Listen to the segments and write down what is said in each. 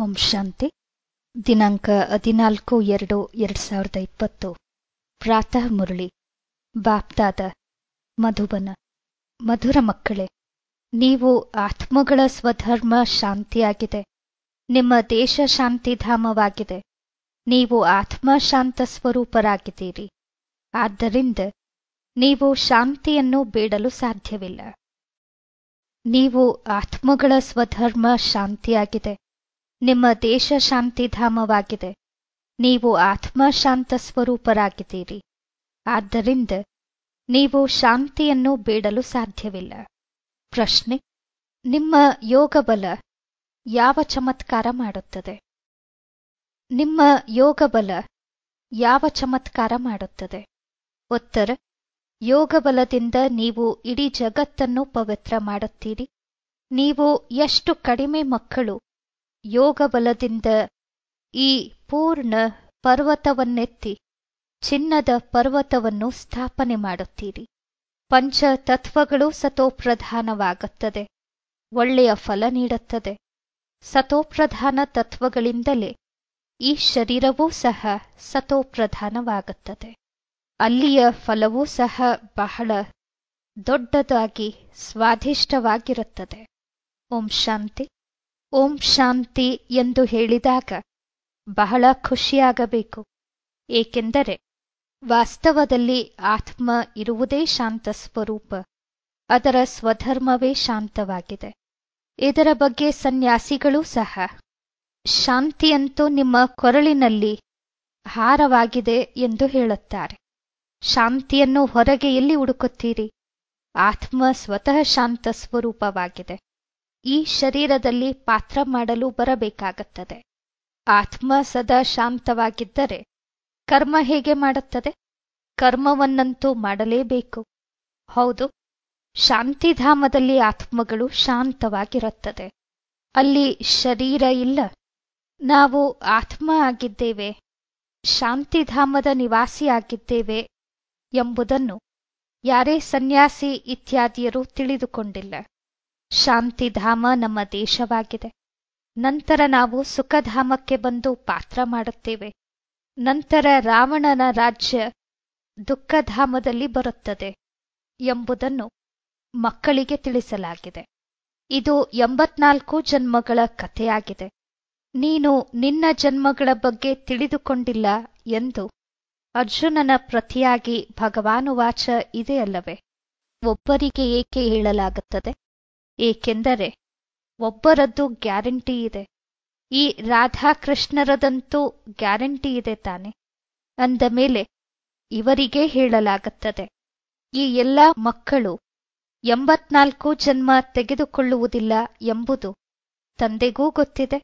ಓಂ ಶಾಂತಿ ದಿನಾಂಕ ಹದಿನಾಲ್ಕು ಎರಡು ಎರಡ್ ಸಾವಿರದ ಇಪ್ಪತ್ತು ಪ್ರಾತಃ ಮುರಳಿ ಬಾಪ್ತಾದ ಮಧುಬನ ಮಧುರ ಮಕ್ಕಳೇ ನೀವು ಆತ್ಮಗಳ ಸ್ವಧರ್ಮ ಶಾಂತಿಯಾಗಿದೆ ನಿಮ್ಮ ದೇಶ ಶಾಂತಿಧಾಮವಾಗಿದೆ ನೀವು ಆತ್ಮ ಶಾಂತ ಸ್ವರೂಪರಾಗಿದ್ದೀರಿ ಆದ್ದರಿಂದ ನೀವು ಶಾಂತಿಯನ್ನು ಬೇಡಲು ಸಾಧ್ಯವಿಲ್ಲ ನೀವು ಆತ್ಮಗಳ ಸ್ವಧರ್ಮ ಶಾಂತಿಯಾಗಿದೆ ನಿಮ್ಮ ದೇಶ ಶಾಂತಿಧಾಮವಾಗಿದೆ ನೀವು ಆತ್ಮಶಾಂತ ಸ್ವರೂಪರಾಗಿದ್ದೀರಿ ಆದ್ದರಿಂದ ನೀವು ಶಾಂತಿಯನ್ನು ಬೇಡಲು ಸಾಧ್ಯವಿಲ್ಲ ಪ್ರಶ್ನೆ ನಿಮ್ಮ ಯೋಗಬಲ ಯಾವ ಚಮತ್ಕಾರ ಮಾಡುತ್ತದೆ ನಿಮ್ಮ ಯೋಗಬಲ ಯಾವ ಚಮತ್ಕಾರ ಮಾಡುತ್ತದೆ ಉತ್ತರ ಯೋಗಬಲದಿಂದ ನೀವು ಇಡೀ ಜಗತ್ತನ್ನು ಪವಿತ್ರ ಮಾಡುತ್ತೀರಿ ನೀವು ಎಷ್ಟು ಕಡಿಮೆ ಮಕ್ಕಳು ಯೋಗಬಲದಿಂದ ಈ ಪೂರ್ಣ ಪರ್ವತವನ್ನೆತ್ತಿ ಚಿನ್ನದ ಪರ್ವತವನ್ನು ಸ್ಥಾಪನೆ ಮಾಡುತ್ತೀರಿ ಪಂಚ ತತ್ವಗಳು ಸತೋಪ್ರಧಾನವಾಗುತ್ತದೆ ಒಳ್ಳೆಯ ಫಲ ನೀಡುತ್ತದೆ ಸತೋಪ್ರಧಾನ ತತ್ವಗಳಿಂದಲೇ ಈ ಶರೀರವೂ ಸಹ ಸತೋಪ್ರಧಾನವಾಗುತ್ತದೆ ಅಲ್ಲಿಯ ಫಲವೂ ಸಹ ಬಹಳ ದೊಡ್ಡದಾಗಿ ಸ್ವಾದಿಷ್ಟವಾಗಿರುತ್ತದೆ ಓಂ ಶಾಂತಿ ಓಂ ಶಾಂತಿ ಎಂದು ಹೇಳಿದಾಗ ಬಹಳ ಖುಷಿಯಾಗಬೇಕು ಏಕೆಂದರೆ ವಾಸ್ತವದಲ್ಲಿ ಆತ್ಮ ಇರುವುದೇ ಶಾಂತ ಸ್ವರೂಪ ಅದರ ಸ್ವಧರ್ಮವೇ ಶಾಂತವಾಗಿದೆ ಇದರ ಬಗ್ಗೆ ಸನ್ಯಾಸಿಗಳೂ ಸಹ ಶಾಂತಿಯಂತೂ ನಿಮ್ಮ ಕೊರಳಿನಲ್ಲಿ ಹಾರವಾಗಿದೆ ಎಂದು ಹೇಳುತ್ತಾರೆ ಶಾಂತಿಯನ್ನು ಹೊರಗೆ ಎಲ್ಲಿ ಹುಡುಕುತ್ತೀರಿ ಆತ್ಮ ಸ್ವತಃ ಶಾಂತ ಸ್ವರೂಪವಾಗಿದೆ ಈ ಶರೀರದಲ್ಲಿ ಪಾತ್ರ ಮಾಡಲು ಬರಬೇಕಾಗುತ್ತದೆ ಆತ್ಮ ಸದಾ ಶಾಂತವಾಗಿದ್ದರೆ ಕರ್ಮ ಹೇಗೆ ಮಾಡುತ್ತದೆ ಕರ್ಮವನ್ನಂತೂ ಮಾಡಲೇಬೇಕು ಹೌದು ಶಾಂತಿಧಾಮದಲ್ಲಿ ಆತ್ಮಗಳು ಶಾಂತವಾಗಿರುತ್ತದೆ ಅಲ್ಲಿ ಶರೀರ ಇಲ್ಲ ನಾವು ಆತ್ಮ ಆಗಿದ್ದೇವೆ ಶಾಂತಿಧಾಮದ ನಿವಾಸಿಯಾಗಿದ್ದೇವೆ ಎಂಬುದನ್ನು ಯಾರೇ ಸನ್ಯಾಸಿ ಇತ್ಯಾದಿಯರು ತಿಳಿದುಕೊಂಡಿಲ್ಲ ಶಾಂತಿಧಾಮ ನಮ್ಮ ದೇಶವಾಗಿದೆ ನಂತರ ನಾವು ಸುಖಧಾಮಕ್ಕೆ ಬಂದು ಪಾತ್ರ ಮಾಡುತ್ತೇವೆ ನಂತರ ರಾವಣನ ರಾಜ್ಯ ದುಃಖಧಾಮದಲ್ಲಿ ಬರುತ್ತದೆ ಎಂಬುದನ್ನು ಮಕ್ಕಳಿಗೆ ತಿಳಿಸಲಾಗಿದೆ ಇದು ಎಂಬತ್ನಾಲ್ಕು ಜನ್ಮಗಳ ಕಥೆಯಾಗಿದೆ ನೀನು ನಿನ್ನ ಜನ್ಮಗಳ ಬಗ್ಗೆ ತಿಳಿದುಕೊಂಡಿಲ್ಲ ಎಂದು ಅರ್ಜುನನ ಪ್ರತಿಯಾಗಿ ಭಗವಾನುವಾಚ ಇದೆಯಲ್ಲವೇ ಒಬ್ಬರಿಗೆ ಏಕೆ ಹೇಳಲಾಗುತ್ತದೆ ಏಕೆಂದರೆ ಒಬ್ಬರದ್ದು ಗ್ಯಾರಂಟಿ ಇದೆ ಈ ರಾಧಾಕೃಷ್ಣರದಂತೂ ಗ್ಯಾರಂಟಿ ಇದೆ ತಾನೆ ಅಂದ ಮೇಲೆ ಇವರಿಗೆ ಹೇಳಲಾಗುತ್ತದೆ ಈ ಎಲ್ಲ ಮಕ್ಕಳು ಎಂಬತ್ನಾಲ್ಕು ಜನ್ಮ ತೆಗೆದುಕೊಳ್ಳುವುದಿಲ್ಲ ಎಂಬುದು ತಂದೆಗೂ ಗೊತ್ತಿದೆ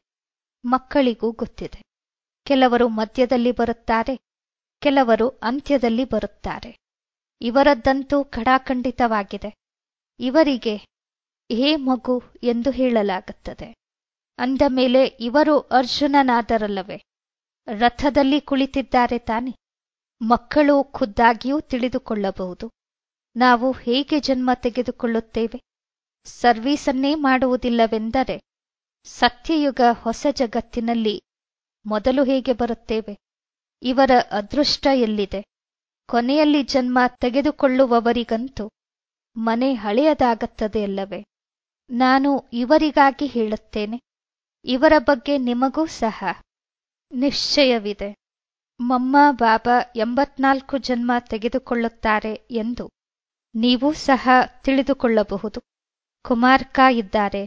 ಮಕ್ಕಳಿಗೂ ಗೊತ್ತಿದೆ ಕೆಲವರು ಮಧ್ಯದಲ್ಲಿ ಬರುತ್ತಾರೆ ಕೆಲವರು ಅಂತ್ಯದಲ್ಲಿ ಬರುತ್ತಾರೆ ಇವರದ್ದಂತೂ ಖಡಾಖಂಡಿತವಾಗಿದೆ ಇವರಿಗೆ ಹೇ ಮಗು ಎಂದು ಹೇಳಲಾಗುತ್ತದೆ ಅಂದ ಮೇಲೆ ಇವರು ಅರ್ಜುನನಾದರಲ್ಲವೇ ರಥದಲ್ಲಿ ಕುಳಿತಿದ್ದಾರೆ ತಾನೆ ಮಕ್ಕಳು ಖುದ್ದಾಗಿಯೂ ತಿಳಿದುಕೊಳ್ಳಬಹುದು ನಾವು ಹೇಗೆ ಜನ್ಮ ತೆಗೆದುಕೊಳ್ಳುತ್ತೇವೆ ಸರ್ವೀಸನ್ನೇ ಮಾಡುವುದಿಲ್ಲವೆಂದರೆ ಸತ್ಯಯುಗ ಹೊಸ ಜಗತ್ತಿನಲ್ಲಿ ಮೊದಲು ಹೇಗೆ ಬರುತ್ತೇವೆ ಇವರ ಅದೃಷ್ಟ ಎಲ್ಲಿದೆ ಕೊನೆಯಲ್ಲಿ ಜನ್ಮ ತೆಗೆದುಕೊಳ್ಳುವವರಿಗಂತೂ ಮನೆ ಹಳೆಯದಾಗತ್ತದೆ ಅಲ್ಲವೇ ನಾನು ಇವರಿಗಾಗಿ ಹೇಳುತ್ತೇನೆ ಇವರ ಬಗ್ಗೆ ನಿಮಗೂ ಸಹ ನಿಶ್ಚಯವಿದೆ ಮಮ್ಮ ಬಾಬಾ ಎಂಬತ್ನಾಲ್ಕು ಜನ್ಮ ತೆಗೆದುಕೊಳ್ಳುತ್ತಾರೆ ಎಂದು ನೀವು ಸಹ ತಿಳಿದುಕೊಳ್ಳಬಹುದು ಕುಮಾರ್ಕ ಇದ್ದಾರೆ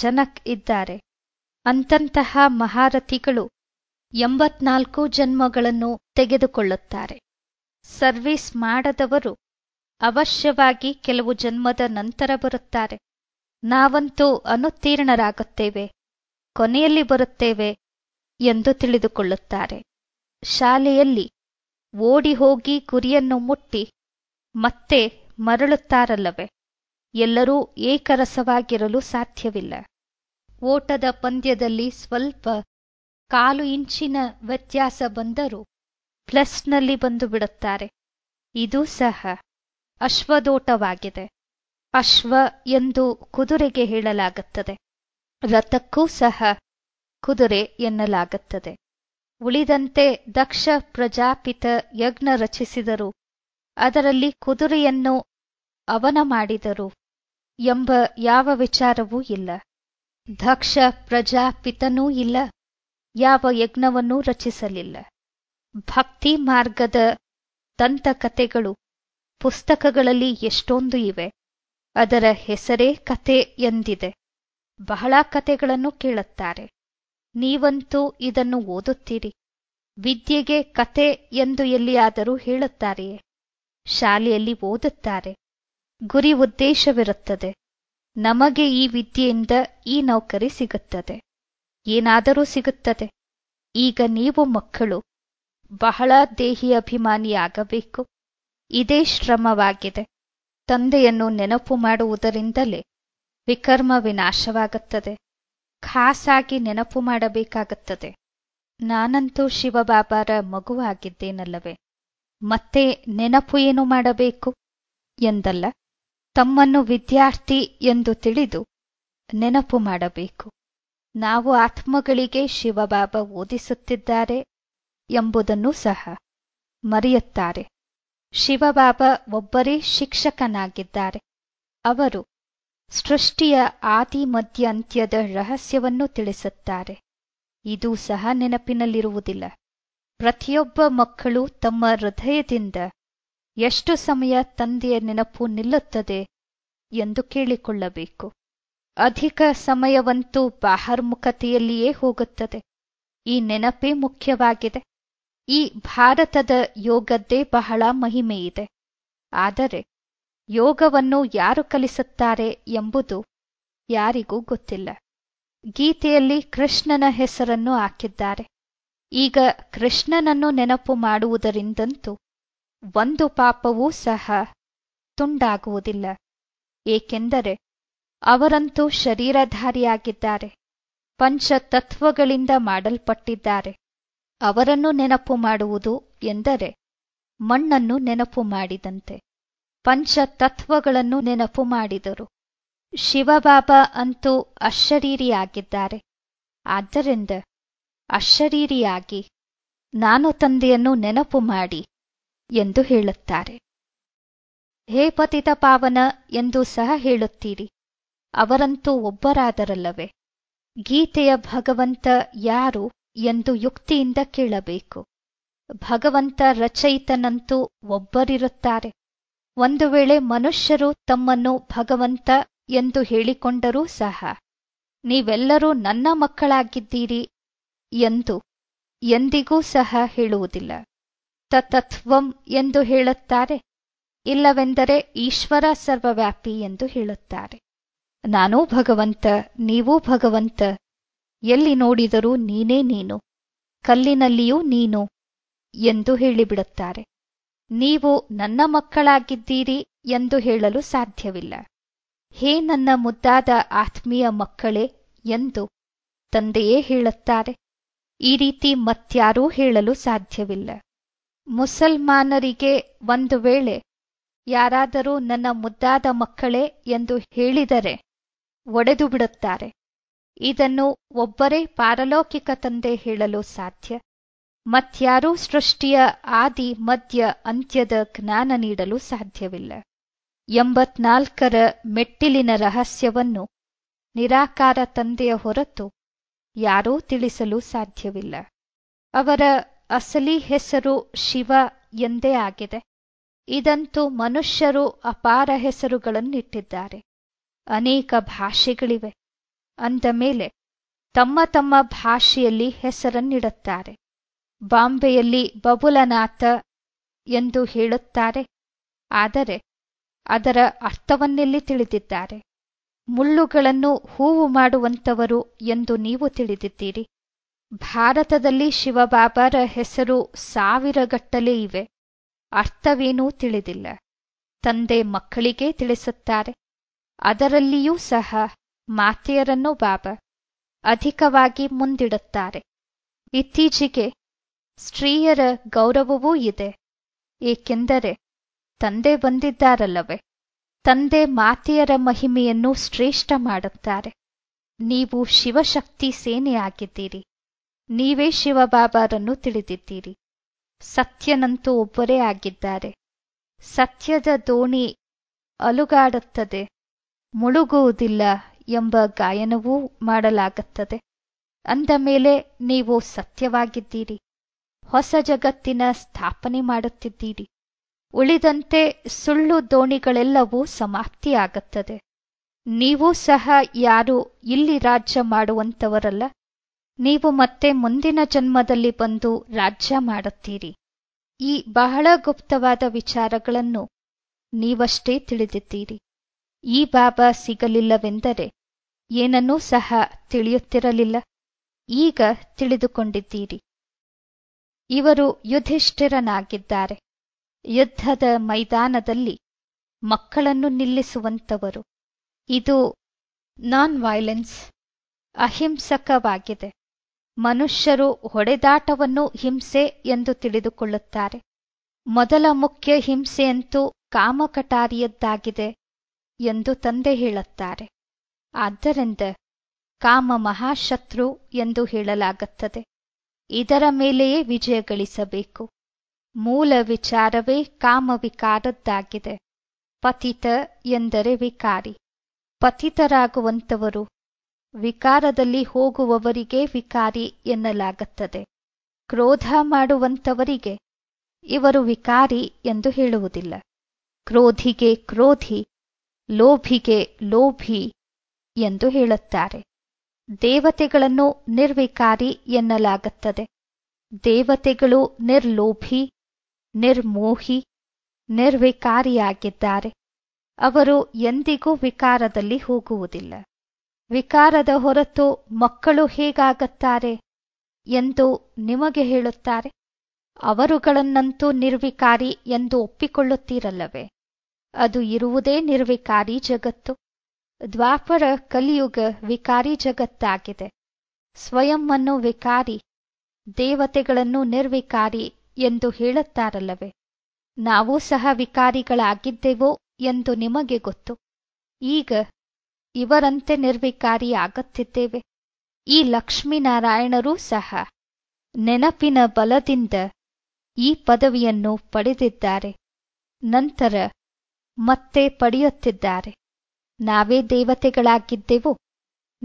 ಜನಕ್ ಇದ್ದಾರೆ ಅಂತಂತಹ ಮಹಾರಥಿಗಳು ಎಂಬತ್ನಾಲ್ಕು ಜನ್ಮಗಳನ್ನು ತೆಗೆದುಕೊಳ್ಳುತ್ತಾರೆ ಸರ್ವಿಸ್ ಮಾಡದವರು ಅವಶ್ಯವಾಗಿ ಕೆಲವು ಜನ್ಮದ ನಂತರ ಬರುತ್ತಾರೆ ನಾವಂತೂ ಅನುತ್ತೀರ್ಣರಾಗುತ್ತೇವೆ ಕೊನೆಯಲ್ಲಿ ಬರುತ್ತೇವೆ ಎಂದು ತಿಳಿದುಕೊಳ್ಳುತ್ತಾರೆ ಶಾಲೆಯಲ್ಲಿ ಓಡಿ ಹೋಗಿ ಕುರಿಯನ್ನು ಮುಟ್ಟಿ ಮತ್ತೆ ಮರಳುತ್ತಾರಲ್ಲವೇ ಎಲ್ಲರೂ ಏಕರಸವಾಗಿರಲು ಸಾಧ್ಯವಿಲ್ಲ ಓಟದ ಪಂದ್ಯದಲ್ಲಿ ಸ್ವಲ್ಪ ಕಾಲು ಇಂಚಿನ ವ್ಯತ್ಯಾಸ ಬಂದರೂ ಪ್ಲಸ್ನಲ್ಲಿ ಬಂದು ಬಿಡುತ್ತಾರೆ ಇದೂ ಸಹ ಅಶ್ವದೋಟವಾಗಿದೆ ಅಶ್ವ ಎಂದು ಕುದುರೆಗೆ ಹೇಳಲಾಗುತ್ತದೆ ರಥಕ್ಕೂ ಸಹ ಕುದುರೆ ಎನ್ನಲಾಗುತ್ತದೆ ಉಳಿದಂತೆ ದಕ್ಷ ಪ್ರಜಾಪಿತ ಯಜ್ಞ ರಚಿಸಿದರು ಅದರಲ್ಲಿ ಕುದುರೆಯನ್ನು ಅವನ ಮಾಡಿದರು ಎಂಬ ಯಾವ ವಿಚಾರವೂ ಇಲ್ಲ ದಕ್ಷ ಪ್ರಜಾಪಿತನೂ ಇಲ್ಲ ಯಾವ ಯಜ್ಞವನ್ನೂ ರಚಿಸಲಿಲ್ಲ ಭಕ್ತಿ ಮಾರ್ಗದ ದಂತಕಥೆಗಳು ಪುಸ್ತಕಗಳಲ್ಲಿ ಎಷ್ಟೊಂದು ಇವೆ ಅದರ ಹೆಸರೇ ಕತೆ ಎಂದಿದೆ ಬಹಳ ಕತೆಗಳನ್ನು ಕೇಳುತ್ತಾರೆ ನೀವಂತೂ ಇದನ್ನು ಓದುತ್ತೀರಿ ವಿದ್ಯೆಗೆ ಕತೆ ಎಂದು ಎಲ್ಲಿಯಾದರೂ ಹೇಳುತ್ತಾರೆಯೇ ಶಾಲೆಯಲ್ಲಿ ಓದುತ್ತಾರೆ ಗುರಿ ಉದ್ದೇಶವಿರುತ್ತದೆ ನಮಗೆ ಈ ವಿದ್ಯೆಯಿಂದ ಈ ನೌಕರಿ ಸಿಗುತ್ತದೆ ಏನಾದರೂ ಸಿಗುತ್ತದೆ ಈಗ ನೀವು ಮಕ್ಕಳು ಬಹಳ ದೇಹಿ ಅಭಿಮಾನಿಯಾಗಬೇಕು ಇದೇ ಶ್ರಮವಾಗಿದೆ ತಂದೆಯನ್ನು ನೆನಪು ಮಾಡುವುದರಿಂದಲೇ ವಿಕರ್ಮ ವಿನಾಶವಾಗುತ್ತದೆ ಖಾಸಾಗಿ ನೆನಪು ಮಾಡಬೇಕಾಗುತ್ತದೆ ನಾನಂತೂ ಶಿವಬಾಬಾರ ಮಗುವಾಗಿದ್ದೇನಲ್ಲವೇ ಮತ್ತೆ ನೆನಪು ಏನು ಮಾಡಬೇಕು ಎಂದಲ್ಲ ತಮ್ಮನ್ನು ವಿದ್ಯಾರ್ಥಿ ಎಂದು ತಿಳಿದು ನೆನಪು ಮಾಡಬೇಕು ನಾವು ಆತ್ಮಗಳಿಗೆ ಶಿವಬಾಬಾ ಓದಿಸುತ್ತಿದ್ದಾರೆ ಎಂಬುದನ್ನು ಸಹ ಮರೆಯುತ್ತಾರೆ ಶಿವಬಾಬಾ ಒಬ್ಬರೇ ಶಿಕ್ಷಕನಾಗಿದ್ದಾರೆ ಅವರು ಸೃಷ್ಟಿಯ ಆದಿ ಮಧ್ಯ ಅಂತ್ಯದ ರಹಸ್ಯವನ್ನು ತಿಳಿಸುತ್ತಾರೆ ಇದು ಸಹ ನೆನಪಿನಲ್ಲಿರುವುದಿಲ್ಲ ಪ್ರತಿಯೊಬ್ಬ ಮಕ್ಕಳು ತಮ್ಮ ಹೃದಯದಿಂದ ಎಷ್ಟು ಸಮಯ ತಂದೆಯ ನೆನಪು ನಿಲ್ಲುತ್ತದೆ ಎಂದು ಕೇಳಿಕೊಳ್ಳಬೇಕು ಅಧಿಕ ಸಮಯವಂತೂ ಬಾಹರ್ಮುಖತೆಯಲ್ಲಿಯೇ ಹೋಗುತ್ತದೆ ಈ ನೆನಪೇ ಮುಖ್ಯವಾಗಿದೆ ಈ ಭಾರತದ ಯೋಗದ್ದೇ ಬಹಳ ಮಹಿಮೆಯಿದೆ ಆದರೆ ಯೋಗವನ್ನು ಯಾರು ಕಲಿಸುತ್ತಾರೆ ಎಂಬುದು ಯಾರಿಗೂ ಗೊತ್ತಿಲ್ಲ ಗೀತೆಯಲ್ಲಿ ಕೃಷ್ಣನ ಹೆಸರನ್ನು ಹಾಕಿದ್ದಾರೆ ಈಗ ಕೃಷ್ಣನನ್ನು ನೆನಪು ಮಾಡುವುದರಿಂದಂತೂ ಒಂದು ಪಾಪವೂ ಸಹ ತುಂಡಾಗುವುದಿಲ್ಲ ಏಕೆಂದರೆ ಅವರಂತೂ ಶರೀರಧಾರಿಯಾಗಿದ್ದಾರೆ ಪಂಚತತ್ವಗಳಿಂದ ಮಾಡಲ್ಪಟ್ಟಿದ್ದಾರೆ ಅವರನ್ನು ನೆನಪು ಮಾಡುವುದು ಎಂದರೆ ಮಣ್ಣನ್ನು ನೆನಪು ಮಾಡಿದಂತೆ ಪಂಚ ತತ್ವಗಳನ್ನು ನೆನಪು ಮಾಡಿದರು ಶಿವಬಾಬಾ ಅಂತೂ ಅಶರೀರಿಯಾಗಿದ್ದಾರೆ ಆದ್ದರಿಂದ ಅಶರೀರಿಯಾಗಿ ನಾನು ತಂದೆಯನ್ನು ನೆನಪು ಮಾಡಿ ಎಂದು ಹೇಳುತ್ತಾರೆ ಹೇ ಪತಿತ ಪಾವನ ಎಂದು ಸಹ ಹೇಳುತ್ತೀರಿ ಅವರಂತೂ ಒಬ್ಬರಾದರಲ್ಲವೇ ಗೀತೆಯ ಭಗವಂತ ಯಾರು ಎಂದು ಯುಕ್ತಿಯಿಂದ ಕೇಳಬೇಕು ಭಗವಂತ ರಚಯಿತನಂತೂ ಒಬ್ಬರಿರುತ್ತಾರೆ ಒಂದು ವೇಳೆ ಮನುಷ್ಯರು ತಮ್ಮನ್ನು ಭಗವಂತ ಎಂದು ಹೇಳಿಕೊಂಡರೂ ಸಹ ನೀವೆಲ್ಲರೂ ನನ್ನ ಮಕ್ಕಳಾಗಿದ್ದೀರಿ ಎಂದು ಎಂದಿಗೂ ಸಹ ಹೇಳುವುದಿಲ್ಲ ತತತ್ವಂ ಎಂದು ಹೇಳುತ್ತಾರೆ ಇಲ್ಲವೆಂದರೆ ಈಶ್ವರ ಸರ್ವವ್ಯಾಪಿ ಎಂದು ಹೇಳುತ್ತಾರೆ ನಾನೂ ಭಗವಂತ ನೀವೂ ಭಗವಂತ ಎಲ್ಲಿ ನೋಡಿದರೂ ನೀನೇ ನೀನು ಕಲ್ಲಿನಲ್ಲಿಯೂ ನೀನು ಎಂದು ಹೇಳಿಬಿಡುತ್ತಾರೆ ನೀವು ನನ್ನ ಮಕ್ಕಳಾಗಿದ್ದೀರಿ ಎಂದು ಹೇಳಲು ಸಾಧ್ಯವಿಲ್ಲ ಹೇ ನನ್ನ ಮುದ್ದಾದ ಆತ್ಮೀಯ ಮಕ್ಕಳೇ ಎಂದು ತಂದೆಯೇ ಹೇಳುತ್ತಾರೆ ಈ ರೀತಿ ಮತ್ಯಾರೂ ಹೇಳಲು ಸಾಧ್ಯವಿಲ್ಲ ಮುಸಲ್ಮಾನರಿಗೆ ಒಂದು ವೇಳೆ ಯಾರಾದರೂ ನನ್ನ ಮುದ್ದಾದ ಮಕ್ಕಳೇ ಎಂದು ಹೇಳಿದರೆ ಒಡೆದು ಬಿಡುತ್ತಾರೆ ಇದನ್ನು ಒಬ್ಬರೇ ಪಾರಲೌಕಿಕ ತಂದೆ ಹೇಳಲು ಸಾಧ್ಯ ಮತ್ಯಾರೂ ಸೃಷ್ಟಿಯ ಆದಿ ಮಧ್ಯ ಅಂತ್ಯದ ಜ್ಞಾನ ನೀಡಲು ಸಾಧ್ಯವಿಲ್ಲ ಎಂಬತ್ನಾಲ್ಕರ ಮೆಟ್ಟಿಲಿನ ರಹಸ್ಯವನ್ನು ನಿರಾಕಾರ ತಂದೆಯ ಹೊರತು ಯಾರೂ ತಿಳಿಸಲು ಸಾಧ್ಯವಿಲ್ಲ ಅವರ ಅಸಲಿ ಹೆಸರು ಶಿವ ಎಂದೇ ಆಗಿದೆ ಇದಂತೂ ಮನುಷ್ಯರು ಅಪಾರ ಹೆಸರುಗಳನ್ನಿಟ್ಟಿದ್ದಾರೆ ಅನೇಕ ಭಾಷೆಗಳಿವೆ ಅಂದ ಮೇಲೆ ತಮ್ಮ ತಮ್ಮ ಭಾಷೆಯಲ್ಲಿ ಹೆಸರನ್ನಿಡುತ್ತಾರೆ ಬಾಂಬೆಯಲ್ಲಿ ಬಬುಲನಾಥ ಎಂದು ಹೇಳುತ್ತಾರೆ ಆದರೆ ಅದರ ಅರ್ಥವನ್ನೆಲ್ಲಿ ತಿಳಿದಿದ್ದಾರೆ ಮುಳ್ಳುಗಳನ್ನು ಹೂವು ಮಾಡುವಂಥವರು ಎಂದು ನೀವು ತಿಳಿದಿದ್ದೀರಿ ಭಾರತದಲ್ಲಿ ಶಿವಬಾಬಾರ ಹೆಸರು ಸಾವಿರಗಟ್ಟಲೆ ಇವೆ ಅರ್ಥವೇನೂ ತಿಳಿದಿಲ್ಲ ತಂದೆ ಮಕ್ಕಳಿಗೆ ತಿಳಿಸುತ್ತಾರೆ ಅದರಲ್ಲಿಯೂ ಸಹ ಮಾತೆಯರನ್ನು ಬಾಬಾ ಅಧಿಕವಾಗಿ ಮುಂದಿಡುತ್ತಾರೆ ಇತ್ತೀಚೆಗೆ ಸ್ತ್ರೀಯರ ಗೌರವವೂ ಇದೆ ಏಕೆಂದರೆ ತಂದೆ ಬಂದಿದ್ದಾರಲ್ಲವೇ ತಂದೆ ಮಾತೆಯರ ಮಹಿಮೆಯನ್ನು ಶ್ರೇಷ್ಠ ಮಾಡುತ್ತಾರೆ ನೀವು ಶಿವಶಕ್ತಿ ಸೇನೆಯಾಗಿದ್ದೀರಿ ನೀವೇ ಶಿವಬಾಬಾರನ್ನು ತಿಳಿದಿದ್ದೀರಿ ಸತ್ಯನಂತೂ ಒಬ್ಬರೇ ಆಗಿದ್ದಾರೆ ಸತ್ಯದ ದೋಣಿ ಅಲುಗಾಡುತ್ತದೆ ಮುಳುಗುವುದಿಲ್ಲ ಎಂಬ ಗಾಯನವೂ ಮಾಡಲಾಗುತ್ತದೆ ಅಂದ ಮೇಲೆ ನೀವು ಸತ್ಯವಾಗಿದ್ದೀರಿ ಹೊಸ ಜಗತ್ತಿನ ಸ್ಥಾಪನೆ ಮಾಡುತ್ತಿದ್ದೀರಿ ಉಳಿದಂತೆ ಸುಳ್ಳು ದೋಣಿಗಳೆಲ್ಲವೂ ಸಮಾಪ್ತಿಯಾಗುತ್ತದೆ ನೀವು ಸಹ ಯಾರು ಇಲ್ಲಿ ರಾಜ್ಯ ಮಾಡುವಂತವರಲ್ಲ ನೀವು ಮತ್ತೆ ಮುಂದಿನ ಜನ್ಮದಲ್ಲಿ ಬಂದು ರಾಜ್ಯ ಮಾಡುತ್ತೀರಿ ಈ ಬಹಳ ಗುಪ್ತವಾದ ವಿಚಾರಗಳನ್ನು ನೀವಷ್ಟೇ ತಿಳಿದಿದ್ದೀರಿ ಈ ಬಾಬಾ ಸಿಗಲಿಲ್ಲವೆಂದರೆ ಏನನ್ನೂ ಸಹ ತಿಳಿಯುತ್ತಿರಲಿಲ್ಲ ಈಗ ತಿಳಿದುಕೊಂಡಿದ್ದೀರಿ ಇವರು ಯುಧಿಷ್ಠಿರನಾಗಿದ್ದಾರೆ ಯುದ್ಧದ ಮೈದಾನದಲ್ಲಿ ಮಕ್ಕಳನ್ನು ನಿಲ್ಲಿಸುವಂತವರು ಇದು ನಾನ್ ವೈಲೆನ್ಸ್ ಅಹಿಂಸಕವಾಗಿದೆ ಮನುಷ್ಯರು ಹೊಡೆದಾಟವನ್ನು ಹಿಂಸೆ ಎಂದು ತಿಳಿದುಕೊಳ್ಳುತ್ತಾರೆ ಮೊದಲ ಮುಖ್ಯ ಹಿಂಸೆಯಂತೂ ಕಾಮಕಟಾರಿಯದ್ದಾಗಿದೆ ಎಂದು ತಂದೆ ಹೇಳುತ್ತಾರೆ ಆದ್ದರಿಂದ ಕಾಮ ಮಹಾಶತ್ರು ಎಂದು ಹೇಳಲಾಗುತ್ತದೆ ಇದರ ಮೇಲೆಯೇ ವಿಜಯ ಗಳಿಸಬೇಕು ಮೂಲ ವಿಚಾರವೇ ಕಾಮವಿಕಾರದ್ದಾಗಿದೆ ಪತಿತ ಎಂದರೆ ವಿಕಾರಿ ಪತಿತರಾಗುವಂತವರು ವಿಕಾರದಲ್ಲಿ ಹೋಗುವವರಿಗೆ ವಿಕಾರಿ ಎನ್ನಲಾಗುತ್ತದೆ ಕ್ರೋಧ ಮಾಡುವಂಥವರಿಗೆ ಇವರು ವಿಕಾರಿ ಎಂದು ಹೇಳುವುದಿಲ್ಲ ಕ್ರೋಧಿಗೆ ಕ್ರೋಧಿ ಲೋಭಿಗೆ ಲೋಭಿ ಎಂದು ಹೇಳುತ್ತಾರೆ ದೇವತೆಗಳನ್ನು ನಿರ್ವಿಕಾರಿ ಎನ್ನಲಾಗುತ್ತದೆ ದೇವತೆಗಳು ನಿರ್ಲೋಭಿ ನಿರ್ಮೋಹಿ ನಿರ್ವಿಕಾರಿಯಾಗಿದ್ದಾರೆ ಅವರು ಎಂದಿಗೂ ವಿಕಾರದಲ್ಲಿ ಹೋಗುವುದಿಲ್ಲ ವಿಕಾರದ ಹೊರತು ಮಕ್ಕಳು ಹೇಗಾಗುತ್ತಾರೆ ಎಂದು ನಿಮಗೆ ಹೇಳುತ್ತಾರೆ ಅವರುಗಳನ್ನಂತೂ ನಿರ್ವಿಕಾರಿ ಎಂದು ಒಪ್ಪಿಕೊಳ್ಳುತ್ತೀರಲ್ಲವೇ ಅದು ಇರುವುದೇ ನಿರ್ವಿಕಾರಿ ಜಗತ್ತು ದ್ವಾಪರ ಕಲಿಯುಗ ವಿಕಾರಿ ಜಗತ್ತಾಗಿದೆ ಸ್ವಯಂ ಅನ್ನು ವಿಕಾರಿ ದೇವತೆಗಳನ್ನು ನಿರ್ವಿಕಾರಿ ಎಂದು ಹೇಳುತ್ತಾರಲ್ಲವೇ ನಾವೂ ಸಹ ವಿಕಾರಿಗಳಾಗಿದ್ದೆವೋ ಎಂದು ನಿಮಗೆ ಗೊತ್ತು ಈಗ ಇವರಂತೆ ನಿರ್ವಿಕಾರಿ ಆಗುತ್ತಿದ್ದೇವೆ ಈ ಲಕ್ಷ್ಮೀನಾರಾಯಣರೂ ಸಹ ನೆನಪಿನ ಬಲದಿಂದ ಈ ಪದವಿಯನ್ನು ಪಡೆದಿದ್ದಾರೆ ನಂತರ ಮತ್ತೆ ಪಡೆಯುತ್ತಿದ್ದಾರೆ ನಾವೇ ದೇವತೆಗಳಾಗಿದ್ದೆವು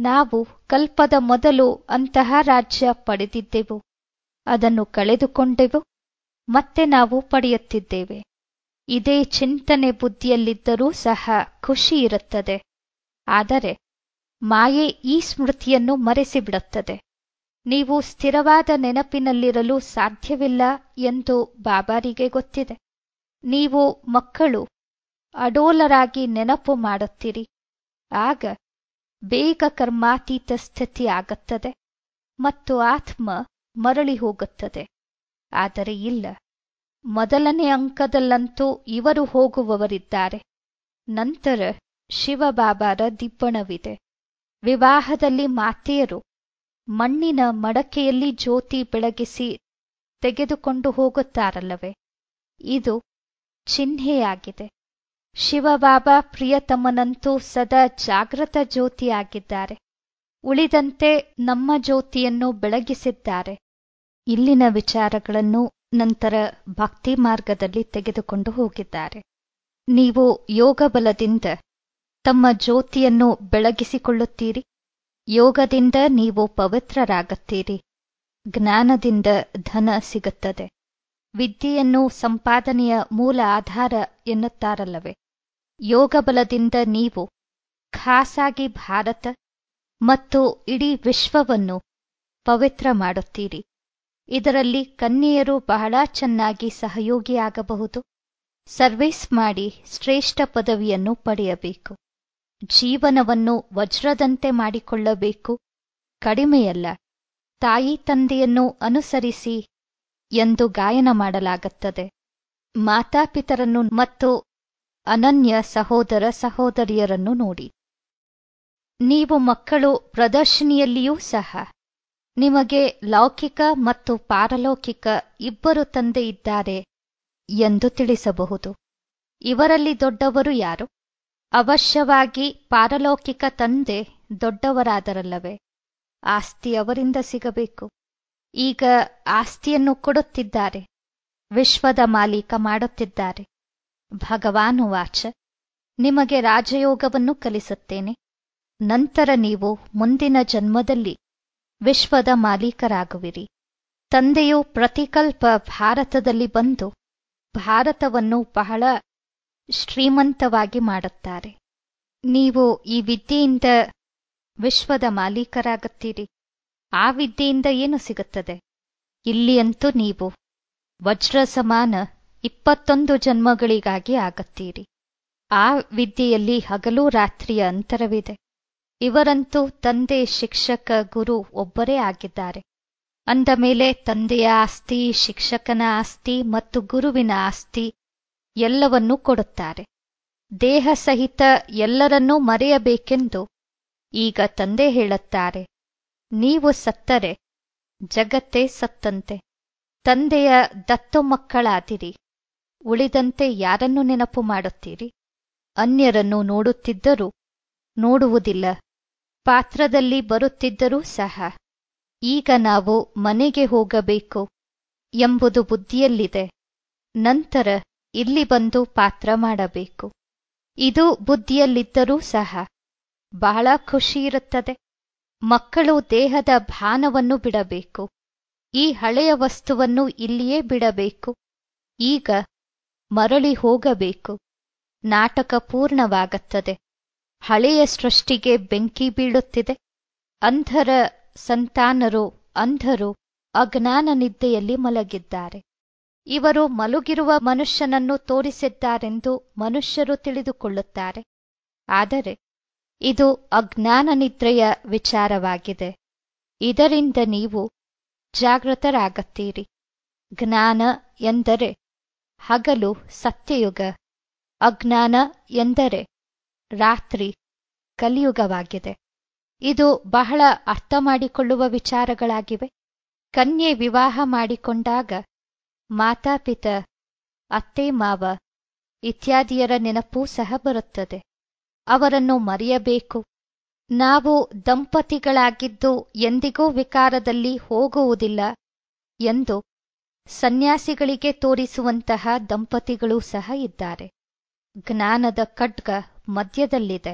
ನಾವು ಕಲ್ಪದ ಮೊದಲು ಅಂತಹ ರಾಜ್ಯ ಪಡೆದಿದ್ದೆವು ಅದನ್ನು ಕಳೆದುಕೊಂಡೆವು ಮತ್ತೆ ನಾವು ಪಡೆಯುತ್ತಿದ್ದೇವೆ ಇದೇ ಚಿಂತನೆ ಬುದ್ಧಿಯಲ್ಲಿದ್ದರೂ ಸಹ ಖುಷಿ ಇರುತ್ತದೆ ಆದರೆ ಮಾಯೆ ಈ ಸ್ಮೃತಿಯನ್ನು ಮರೆಸಿಬಿಡುತ್ತದೆ ನೀವು ಸ್ಥಿರವಾದ ನೆನಪಿನಲ್ಲಿರಲು ಸಾಧ್ಯವಿಲ್ಲ ಎಂದು ಬಾಬಾರಿಗೆ ಗೊತ್ತಿದೆ ನೀವು ಮಕ್ಕಳು ಅಡೋಲರಾಗಿ ನೆನಪು ಮಾಡುತ್ತೀರಿ ಆಗ ಬೇಗ ಕರ್ಮಾತೀತ ಸ್ಥಿತಿ ಆಗುತ್ತದೆ ಮತ್ತು ಆತ್ಮ ಮರಳಿ ಹೋಗುತ್ತದೆ ಆದರೆ ಇಲ್ಲ ಮೊದಲನೇ ಅಂಕದಲ್ಲಂತೂ ಇವರು ಹೋಗುವವರಿದ್ದಾರೆ ನಂತರ ಶಿವಬಾಬಾರ ದಿಬ್ಬಣವಿದೆ ವಿವಾಹದಲ್ಲಿ ಮಾತೆಯರು ಮಣ್ಣಿನ ಮಡಕೆಯಲ್ಲಿ ಜ್ಯೋತಿ ಬೆಳಗಿಸಿ ತೆಗೆದುಕೊಂಡು ಹೋಗುತ್ತಾರಲ್ಲವೇ ಇದು ಚಿಹ್ನೆಯಾಗಿದೆ ಶಿವಬಾಬಾ ಪ್ರಿಯತಮನಂತೂ ಸದಾ ಜಾಗೃತ ಜ್ಯೋತಿಯಾಗಿದ್ದಾರೆ ಉಳಿದಂತೆ ನಮ್ಮ ಜ್ಯೋತಿಯನ್ನು ಬೆಳಗಿಸಿದ್ದಾರೆ ಇಲ್ಲಿನ ವಿಚಾರಗಳನ್ನು ನಂತರ ಭಕ್ತಿ ಮಾರ್ಗದಲ್ಲಿ ತೆಗೆದುಕೊಂಡು ಹೋಗಿದ್ದಾರೆ ನೀವು ಯೋಗ ಬಲದಿಂದ ತಮ್ಮ ಜ್ಯೋತಿಯನ್ನು ಬೆಳಗಿಸಿಕೊಳ್ಳುತ್ತೀರಿ ಯೋಗದಿಂದ ನೀವು ಪವಿತ್ರರಾಗುತ್ತೀರಿ ಜ್ಞಾನದಿಂದ ಧನ ಸಿಗುತ್ತದೆ ವಿದ್ಯೆಯನ್ನು ಸಂಪಾದನೆಯ ಮೂಲ ಆಧಾರ ಎನ್ನುತ್ತಾರಲ್ಲವೇ ಯೋಗಬಲದಿಂದ ನೀವು ಖಾಸಾಗಿ ಭಾರತ ಮತ್ತು ಇಡೀ ವಿಶ್ವವನ್ನು ಪವಿತ್ರ ಮಾಡುತ್ತೀರಿ ಇದರಲ್ಲಿ ಕನ್ಯೆಯರು ಬಹಳ ಚೆನ್ನಾಗಿ ಸಹಯೋಗಿಯಾಗಬಹುದು ಸರ್ವೀಸ್ ಮಾಡಿ ಶ್ರೇಷ್ಠ ಪದವಿಯನ್ನು ಪಡೆಯಬೇಕು ಜೀವನವನ್ನು ವಜ್ರದಂತೆ ಮಾಡಿಕೊಳ್ಳಬೇಕು ಕಡಿಮೆಯಲ್ಲ ತಾಯಿ ತಂದೆಯನ್ನು ಅನುಸರಿಸಿ ಎಂದು ಗಾಯನ ಮಾಡಲಾಗುತ್ತದೆ ಮಾತಾಪಿತರನ್ನು ಮತ್ತು ಅನನ್ಯ ಸಹೋದರ ಸಹೋದರಿಯರನ್ನು ನೋಡಿ ನೀವು ಮಕ್ಕಳು ಪ್ರದರ್ಶಿನಿಯಲ್ಲಿಯೂ ಸಹ ನಿಮಗೆ ಲೌಕಿಕ ಮತ್ತು ಪಾರಲೌಕಿಕ ಇಬ್ಬರು ತಂದೆ ಇದ್ದಾರೆ ಎಂದು ತಿಳಿಸಬಹುದು ಇವರಲ್ಲಿ ದೊಡ್ಡವರು ಯಾರು ಅವಶ್ಯವಾಗಿ ಪಾರಲೌಕಿಕ ತಂದೆ ದೊಡ್ಡವರಾದರಲ್ಲವೇ ಆಸ್ತಿ ಅವರಿಂದ ಸಿಗಬೇಕು ಈಗ ಆಸ್ತಿಯನ್ನು ಕೊಡುತ್ತಿದ್ದಾರೆ ವಿಶ್ವದ ಮಾಲೀಕ ಮಾಡುತ್ತಿದ್ದಾರೆ ಭಗವಾನುವಾಚ ನಿಮಗೆ ರಾಜಯೋಗವನ್ನು ಕಲಿಸುತ್ತೇನೆ ನಂತರ ನೀವು ಮುಂದಿನ ಜನ್ಮದಲ್ಲಿ ವಿಶ್ವದ ಮಾಲೀಕರಾಗುವಿರಿ ತಂದೆಯು ಪ್ರತಿಕಲ್ಪ ಭಾರತದಲ್ಲಿ ಬಂದು ಭಾರತವನ್ನು ಬಹಳ ಶ್ರೀಮಂತವಾಗಿ ಮಾಡುತ್ತಾರೆ ನೀವು ಈ ವಿದ್ಯೆಯಿಂದ ವಿಶ್ವದ ಮಾಲೀಕರಾಗುತ್ತೀರಿ ಆ ವಿದ್ಯೆಯಿಂದ ಏನು ಸಿಗುತ್ತದೆ ಇಲ್ಲಿಯಂತೂ ನೀವು ವಜ್ರ ಸಮಾನ ಇಪ್ಪತ್ತೊಂದು ಜನ್ಮಗಳಿಗಾಗಿ ಆಗತ್ತೀರಿ ಆ ವಿದ್ಯೆಯಲ್ಲಿ ಹಗಲು ರಾತ್ರಿಯ ಅಂತರವಿದೆ ಇವರಂತೂ ತಂದೆ ಶಿಕ್ಷಕ ಗುರು ಒಬ್ಬರೇ ಆಗಿದ್ದಾರೆ ಅಂದ ಮೇಲೆ ತಂದೆಯ ಆಸ್ತಿ ಶಿಕ್ಷಕನ ಆಸ್ತಿ ಮತ್ತು ಗುರುವಿನ ಆಸ್ತಿ ಎಲ್ಲವನ್ನೂ ಕೊಡುತ್ತಾರೆ ದೇಹ ಸಹಿತ ಎಲ್ಲರನ್ನೂ ಮರೆಯಬೇಕೆಂದು ಈಗ ತಂದೆ ಹೇಳುತ್ತಾರೆ ನೀವು ಸತ್ತರೆ ಜಗತ್ತೇ ಸತ್ತಂತೆ ತಂದೆಯ ದತ್ತು ಮಕ್ಕಳಾದಿರಿ ಉಳಿದಂತೆ ಯಾರನ್ನು ನೆನಪು ಮಾಡುತ್ತೀರಿ ಅನ್ಯರನ್ನು ನೋಡುತ್ತಿದ್ದರೂ ನೋಡುವುದಿಲ್ಲ ಪಾತ್ರದಲ್ಲಿ ಬರುತ್ತಿದ್ದರೂ ಸಹ ಈಗ ನಾವು ಮನೆಗೆ ಹೋಗಬೇಕು ಎಂಬುದು ಬುದ್ಧಿಯಲ್ಲಿದೆ ನಂತರ ಇಲ್ಲಿ ಬಂದು ಪಾತ್ರ ಮಾಡಬೇಕು ಇದು ಬುದ್ಧಿಯಲ್ಲಿದ್ದರೂ ಸಹ ಬಹಳ ಖುಷಿ ಇರುತ್ತದೆ ಮಕ್ಕಳು ದೇಹದ ಭಾನವನ್ನು ಬಿಡಬೇಕು ಈ ಹಳೆಯ ವಸ್ತುವನ್ನು ಇಲ್ಲಿಯೇ ಬಿಡಬೇಕು ಈಗ ಮರಳಿ ಹೋಗಬೇಕು ನಾಟಕ ಪೂರ್ಣವಾಗುತ್ತದೆ ಹಳೆಯ ಸೃಷ್ಟಿಗೆ ಬೆಂಕಿ ಬೀಳುತ್ತಿದೆ ಅಂಧರ ಸಂತಾನರು ಅಂಧರು ಅಜ್ಞಾನ ನಿದ್ದೆಯಲ್ಲಿ ಮಲಗಿದ್ದಾರೆ ಇವರು ಮಲಗಿರುವ ಮನುಷ್ಯನನ್ನು ತೋರಿಸಿದ್ದಾರೆಂದು ಮನುಷ್ಯರು ತಿಳಿದುಕೊಳ್ಳುತ್ತಾರೆ ಆದರೆ ಇದು ಅಜ್ಞಾನ ನಿದ್ರೆಯ ವಿಚಾರವಾಗಿದೆ ಇದರಿಂದ ನೀವು ಜಾಗೃತರಾಗುತ್ತೀರಿ ಜ್ಞಾನ ಎಂದರೆ ಹಗಲು ಸತ್ಯಯುಗ ಅಜ್ಞಾನ ಎಂದರೆ ರಾತ್ರಿ ಕಲಿಯುಗವಾಗಿದೆ ಇದು ಬಹಳ ಅರ್ಥ ಮಾಡಿಕೊಳ್ಳುವ ವಿಚಾರಗಳಾಗಿವೆ ಕನ್ಯೆ ವಿವಾಹ ಮಾಡಿಕೊಂಡಾಗ ಮಾತಾಪಿತ ಅತ್ತೆ ಮಾವ ಇತ್ಯಾದಿಯರ ನೆನಪೂ ಸಹ ಬರುತ್ತದೆ ಅವರನ್ನು ಮರೆಯಬೇಕು ನಾವು ದಂಪತಿಗಳಾಗಿದ್ದು ಎಂದಿಗೂ ವಿಕಾರದಲ್ಲಿ ಹೋಗುವುದಿಲ್ಲ ಎಂದು ಸನ್ಯಾಸಿಗಳಿಗೆ ತೋರಿಸುವಂತಹ ದಂಪತಿಗಳು ಸಹ ಇದ್ದಾರೆ ಜ್ಞಾನದ ಖಡ್ಗ ಮಧ್ಯದಲ್ಲಿದೆ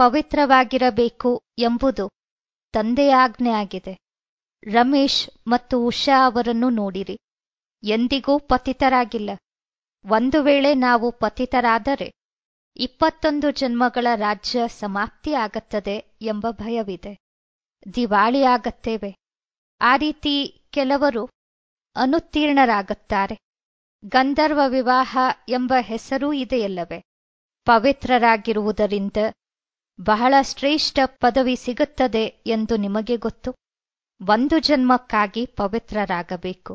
ಪವಿತ್ರವಾಗಿರಬೇಕು ಎಂಬುದು ತಂದೆಯ ಆಗಿದೆ ರಮೇಶ್ ಮತ್ತು ಉಷಾ ಅವರನ್ನು ನೋಡಿರಿ ಎಂದಿಗೂ ಪತಿತರಾಗಿಲ್ಲ ಒಂದು ವೇಳೆ ನಾವು ಪತಿತರಾದರೆ ಇಪ್ಪತ್ತೊಂದು ಜನ್ಮಗಳ ರಾಜ್ಯ ಸಮಾಪ್ತಿ ಎಂಬ ಭಯವಿದೆ ದಿವಾಳಿಯಾಗತ್ತೇವೆ ಆ ರೀತಿ ಕೆಲವರು ಅನುತ್ತೀರ್ಣರಾಗುತ್ತಾರೆ ಗಂಧರ್ವ ವಿವಾಹ ಎಂಬ ಹೆಸರೂ ಇದೆಯಲ್ಲವೇ ಪವಿತ್ರರಾಗಿರುವುದರಿಂದ ಬಹಳ ಶ್ರೇಷ್ಠ ಪದವಿ ಸಿಗುತ್ತದೆ ಎಂದು ನಿಮಗೆ ಗೊತ್ತು ಒಂದು ಜನ್ಮಕ್ಕಾಗಿ ಪವಿತ್ರರಾಗಬೇಕು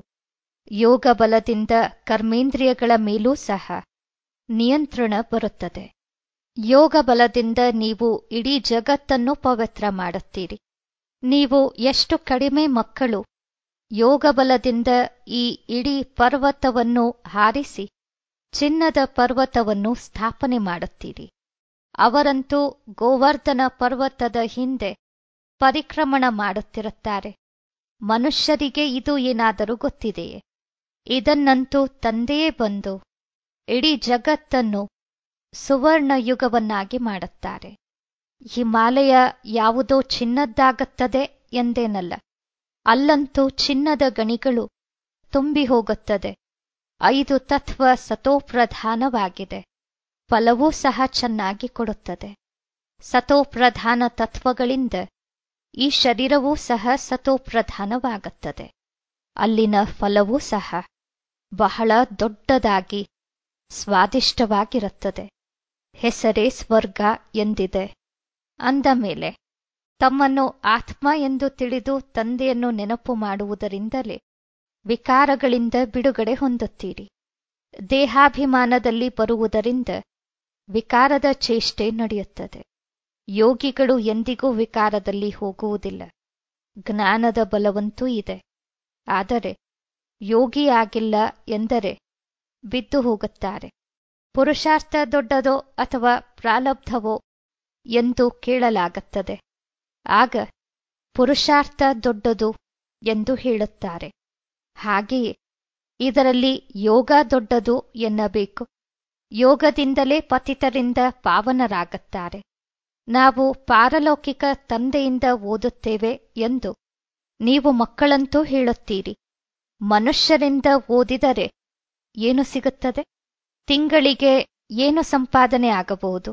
ಯೋಗ ಬಲದಿಂದ ಕರ್ಮೇಂದ್ರಿಯಗಳ ಮೇಲೂ ಸಹ ನಿಯಂತ್ರಣ ಬರುತ್ತದೆ ಯೋಗ ಬಲದಿಂದ ನೀವು ಇಡೀ ಜಗತ್ತನ್ನು ಪವಿತ್ರ ಮಾಡುತ್ತೀರಿ ನೀವು ಎಷ್ಟು ಕಡಿಮೆ ಮಕ್ಕಳು ಯೋಗ ಬಲದಿಂದ ಈ ಇಡೀ ಪರ್ವತವನ್ನು ಹಾರಿಸಿ ಚಿನ್ನದ ಪರ್ವತವನ್ನು ಸ್ಥಾಪನೆ ಮಾಡುತ್ತೀರಿ ಅವರಂತೂ ಗೋವರ್ಧನ ಪರ್ವತದ ಹಿಂದೆ ಪರಿಕ್ರಮಣ ಮಾಡುತ್ತಿರುತ್ತಾರೆ ಮನುಷ್ಯರಿಗೆ ಇದು ಏನಾದರೂ ಗೊತ್ತಿದೆಯೇ ಇದನ್ನಂತೂ ತಂದೆಯೇ ಬಂದು ಇಡೀ ಜಗತ್ತನ್ನು ಸುವರ್ಣ ಯುಗವನ್ನಾಗಿ ಮಾಡುತ್ತಾರೆ ಹಿಮಾಲಯ ಯಾವುದೋ ಚಿನ್ನದ್ದಾಗುತ್ತದೆ ಎಂದೇನಲ್ಲ ಅಲ್ಲಂತೂ ಚಿನ್ನದ ಗಣಿಗಳು ತುಂಬಿ ಹೋಗುತ್ತದೆ ಐದು ತತ್ವ ಸತೋಪ್ರಧಾನವಾಗಿದೆ ಫಲವೂ ಸಹ ಚೆನ್ನಾಗಿ ಕೊಡುತ್ತದೆ ಸತೋಪ್ರಧಾನ ತತ್ವಗಳಿಂದ ಈ ಶರೀರವೂ ಸಹ ಸತೋಪ್ರಧಾನವಾಗುತ್ತದೆ ಅಲ್ಲಿನ ಫಲವೂ ಸಹ ಬಹಳ ದೊಡ್ಡದಾಗಿ ಸ್ವಾದಿಷ್ಟವಾಗಿರುತ್ತದೆ ಹೆಸರೇ ಸ್ವರ್ಗ ಎಂದಿದೆ ಅಂದ ಮೇಲೆ ತಮ್ಮನ್ನು ಆತ್ಮ ಎಂದು ತಿಳಿದು ತಂದೆಯನ್ನು ನೆನಪು ಮಾಡುವುದರಿಂದಲೇ ವಿಕಾರಗಳಿಂದ ಬಿಡುಗಡೆ ಹೊಂದುತ್ತೀರಿ ದೇಹಾಭಿಮಾನದಲ್ಲಿ ಬರುವುದರಿಂದ ವಿಕಾರದ ಚೇಷ್ಟೆ ನಡೆಯುತ್ತದೆ ಯೋಗಿಗಳು ಎಂದಿಗೂ ವಿಕಾರದಲ್ಲಿ ಹೋಗುವುದಿಲ್ಲ ಜ್ಞಾನದ ಬಲವಂತೂ ಇದೆ ಆದರೆ ಯೋಗಿಯಾಗಿಲ್ಲ ಎಂದರೆ ಬಿದ್ದು ಹೋಗುತ್ತಾರೆ ಪುರುಷಾರ್ಥ ದೊಡ್ಡದೋ ಅಥವಾ ಪ್ರಾಲಬ್ಧವೋ ಎಂದು ಕೇಳಲಾಗುತ್ತದೆ ಆಗ ಪುರುಷಾರ್ಥ ದೊಡ್ಡದು ಎಂದು ಹೇಳುತ್ತಾರೆ ಹಾಗೆಯೇ ಇದರಲ್ಲಿ ಯೋಗ ದೊಡ್ಡದು ಎನ್ನಬೇಕು ಯೋಗದಿಂದಲೇ ಪತಿತರಿಂದ ಪಾವನರಾಗುತ್ತಾರೆ ನಾವು ಪಾರಲೌಕಿಕ ತಂದೆಯಿಂದ ಓದುತ್ತೇವೆ ಎಂದು ನೀವು ಮಕ್ಕಳಂತೂ ಹೇಳುತ್ತೀರಿ ಮನುಷ್ಯರಿಂದ ಓದಿದರೆ ಏನು ಸಿಗುತ್ತದೆ ತಿಂಗಳಿಗೆ ಏನು ಸಂಪಾದನೆ ಆಗಬಹುದು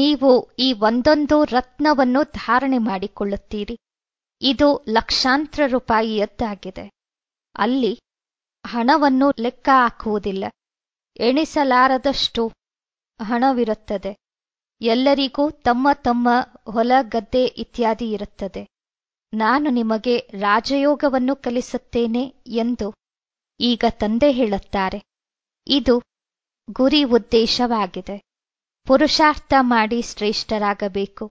ನೀವು ಈ ಒಂದೊಂದು ರತ್ನವನ್ನು ಧಾರಣೆ ಮಾಡಿಕೊಳ್ಳುತ್ತೀರಿ ಇದು ಲಕ್ಷಾಂತರ ರೂಪಾಯಿಯದ್ದಾಗಿದೆ ಅಲ್ಲಿ ಹಣವನ್ನು ಲೆಕ್ಕ ಹಾಕುವುದಿಲ್ಲ ಎಣಿಸಲಾರದಷ್ಟು ಹಣವಿರುತ್ತದೆ ಎಲ್ಲರಿಗೂ ತಮ್ಮ ತಮ್ಮ ಹೊಲ ಗದ್ದೆ ಇತ್ಯಾದಿ ಇರುತ್ತದೆ ನಾನು ನಿಮಗೆ ರಾಜಯೋಗವನ್ನು ಕಲಿಸುತ್ತೇನೆ ಎಂದು ಈಗ ತಂದೆ ಹೇಳುತ್ತಾರೆ ಇದು ಗುರಿ ಉದ್ದೇಶವಾಗಿದೆ ಪುರುಷಾರ್ಥ ಮಾಡಿ ಶ್ರೇಷ್ಠರಾಗಬೇಕು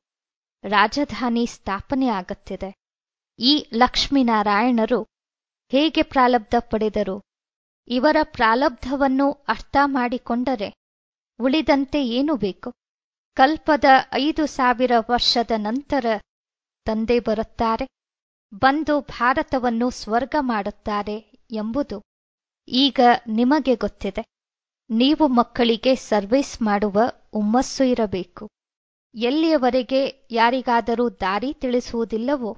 ರಾಜಧಾನಿ ಸ್ಥಾಪನೆ ಆಗುತ್ತಿದೆ ಈ ಲಕ್ಷ್ಮೀನಾರಾಯಣರು ಹೇಗೆ ಪ್ರಾಲಬ್ಧ ಪಡೆದರು ಇವರ ಪ್ರಾಲಬ್ಧವನ್ನು ಅರ್ಥ ಮಾಡಿಕೊಂಡರೆ ಉಳಿದಂತೆ ಏನು ಬೇಕು ಕಲ್ಪದ ಐದು ಸಾವಿರ ವರ್ಷದ ನಂತರ ತಂದೆ ಬರುತ್ತಾರೆ ಬಂದು ಭಾರತವನ್ನು ಸ್ವರ್ಗ ಮಾಡುತ್ತಾರೆ ಎಂಬುದು ಈಗ ನಿಮಗೆ ಗೊತ್ತಿದೆ ನೀವು ಮಕ್ಕಳಿಗೆ ಸರ್ವಿಸ್ ಮಾಡುವ ಹುಮ್ಮಸ್ಸು ಇರಬೇಕು ಎಲ್ಲಿಯವರೆಗೆ ಯಾರಿಗಾದರೂ ದಾರಿ ತಿಳಿಸುವುದಿಲ್ಲವೋ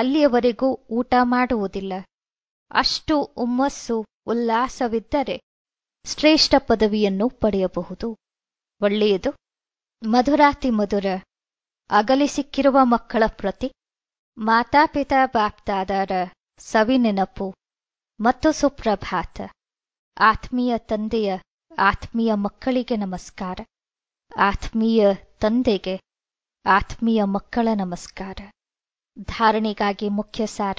ಅಲ್ಲಿಯವರೆಗೂ ಊಟ ಮಾಡುವುದಿಲ್ಲ ಅಷ್ಟು ಹುಮ್ಮಸ್ಸು ಉಲ್ಲಾಸವಿದ್ದರೆ ಶ್ರೇಷ್ಠ ಪದವಿಯನ್ನು ಪಡೆಯಬಹುದು ಒಳ್ಳೆಯದು ಮಧುರಾತಿ ಮಧುರ ಅಗಲಿಸಿಕ್ಕಿರುವ ಮಕ್ಕಳ ಪ್ರತಿ ಮಾತಾಪಿತಾ ಸವಿ ಸವಿನೆನಪು ಮತ್ತು ಸುಪ್ರಭಾತ ಆತ್ಮೀಯ ತಂದೆಯ ಆತ್ಮೀಯ ಮಕ್ಕಳಿಗೆ ನಮಸ್ಕಾರ ಆತ್ಮೀಯ ತಂದೆಗೆ ಆತ್ಮೀಯ ಮಕ್ಕಳ ನಮಸ್ಕಾರ ಧಾರಣೆಗಾಗಿ ಮುಖ್ಯ ಸಾರ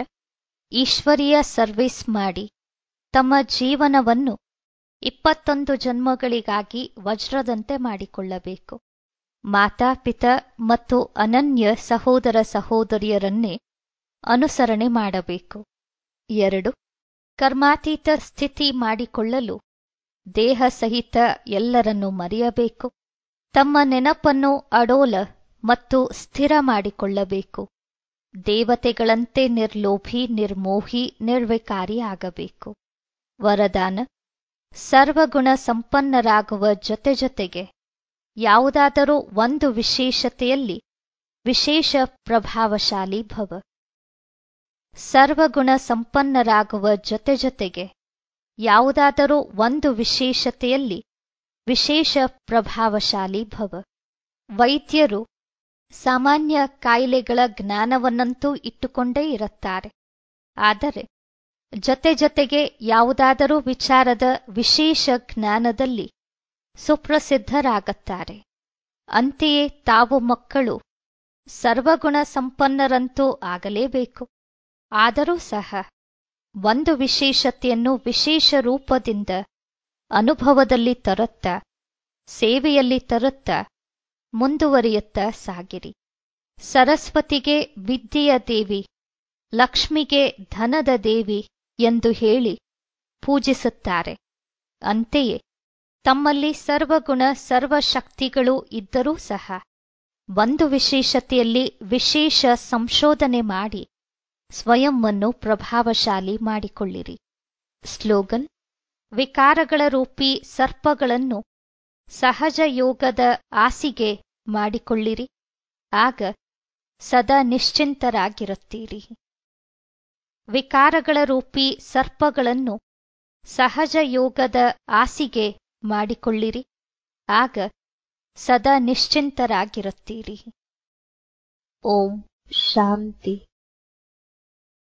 ಈಶ್ವರೀಯ ಸರ್ವಿಸ್ ಮಾಡಿ ತಮ್ಮ ಜೀವನವನ್ನು ಇಪ್ಪತ್ತೊಂದು ಜನ್ಮಗಳಿಗಾಗಿ ವಜ್ರದಂತೆ ಮಾಡಿಕೊಳ್ಳಬೇಕು ಮಾತಾಪಿತ ಮತ್ತು ಅನನ್ಯ ಸಹೋದರ ಸಹೋದರಿಯರನ್ನೇ ಅನುಸರಣೆ ಮಾಡಬೇಕು ಎರಡು ಕರ್ಮಾತೀತ ಸ್ಥಿತಿ ಮಾಡಿಕೊಳ್ಳಲು ದೇಹ ಸಹಿತ ಎಲ್ಲರನ್ನು ಮರೆಯಬೇಕು ತಮ್ಮ ನೆನಪನ್ನು ಅಡೋಲ ಮತ್ತು ಸ್ಥಿರ ಮಾಡಿಕೊಳ್ಳಬೇಕು ದೇವತೆಗಳಂತೆ ನಿರ್ಲೋಭಿ ನಿರ್ಮೋಹಿ ನಿರ್ವಿಕಾರಿ ಆಗಬೇಕು ವರದಾನ ಸರ್ವಗುಣ ಸಂಪನ್ನರಾಗುವ ಜೊತೆ ಜೊತೆಗೆ ಯಾವುದಾದರೂ ಒಂದು ವಿಶೇಷತೆಯಲ್ಲಿ ವಿಶೇಷ ಪ್ರಭಾವಶಾಲಿ ಭವ ಸರ್ವಗುಣ ಸಂಪನ್ನರಾಗುವ ಜೊತೆ ಜೊತೆಗೆ ಯಾವುದಾದರೂ ಒಂದು ವಿಶೇಷತೆಯಲ್ಲಿ ವಿಶೇಷ ಪ್ರಭಾವಶಾಲಿ ಭವ ವೈದ್ಯರು ಸಾಮಾನ್ಯ ಕಾಯಿಲೆಗಳ ಜ್ಞಾನವನ್ನಂತೂ ಇಟ್ಟುಕೊಂಡೇ ಇರುತ್ತಾರೆ ಆದರೆ ಜೊತೆ ಜೊತೆಗೆ ಯಾವುದಾದರೂ ವಿಚಾರದ ವಿಶೇಷ ಜ್ಞಾನದಲ್ಲಿ ಸುಪ್ರಸಿದ್ಧರಾಗುತ್ತಾರೆ ಅಂತೆಯೇ ತಾವು ಮಕ್ಕಳು ಸರ್ವಗುಣ ಸಂಪನ್ನರಂತೂ ಆಗಲೇಬೇಕು ಆದರೂ ಸಹ ಒಂದು ವಿಶೇಷತೆಯನ್ನು ವಿಶೇಷ ರೂಪದಿಂದ ಅನುಭವದಲ್ಲಿ ತರುತ್ತ ಸೇವೆಯಲ್ಲಿ ತರುತ್ತ ಮುಂದುವರಿಯುತ್ತ ಸಾಗಿರಿ ಸರಸ್ವತಿಗೆ ವಿದ್ಯೆಯ ದೇವಿ ಲಕ್ಷ್ಮಿಗೆ ಧನದ ದೇವಿ ಎಂದು ಹೇಳಿ ಪೂಜಿಸುತ್ತಾರೆ ಅಂತೆಯೇ ತಮ್ಮಲ್ಲಿ ಸರ್ವಗುಣ ಸರ್ವಶಕ್ತಿಗಳು ಇದ್ದರೂ ಸಹ ಒಂದು ವಿಶೇಷತೆಯಲ್ಲಿ ವಿಶೇಷ ಸಂಶೋಧನೆ ಮಾಡಿ ಸ್ವಯಂವನ್ನು ಪ್ರಭಾವಶಾಲಿ ಮಾಡಿಕೊಳ್ಳಿರಿ ಸ್ಲೋಗನ್ ವಿಕಾರಗಳ ರೂಪಿ ಸರ್ಪಗಳನ್ನು ಸಹಜ ಯೋಗದ ಆಸಿಗೆ ಮಾಡಿಕೊಳ್ಳಿರಿ ಆಗ ಸದಾ ನಿಶ್ಚಿಂತರಾಗಿರುತ್ತೀರಿ ವಿಕಾರಗಳ ರೂಪಿ ಸರ್ಪಗಳನ್ನು ಸಹಜ ಯೋಗದ ಆಸಿಗೆ ಮಾಡಿಕೊಳ್ಳಿರಿ ಆಗ ಸದಾ ನಿಶ್ಚಿಂತರಾಗಿರುತ್ತೀರಿ ಓಂ ಶಾಂತಿ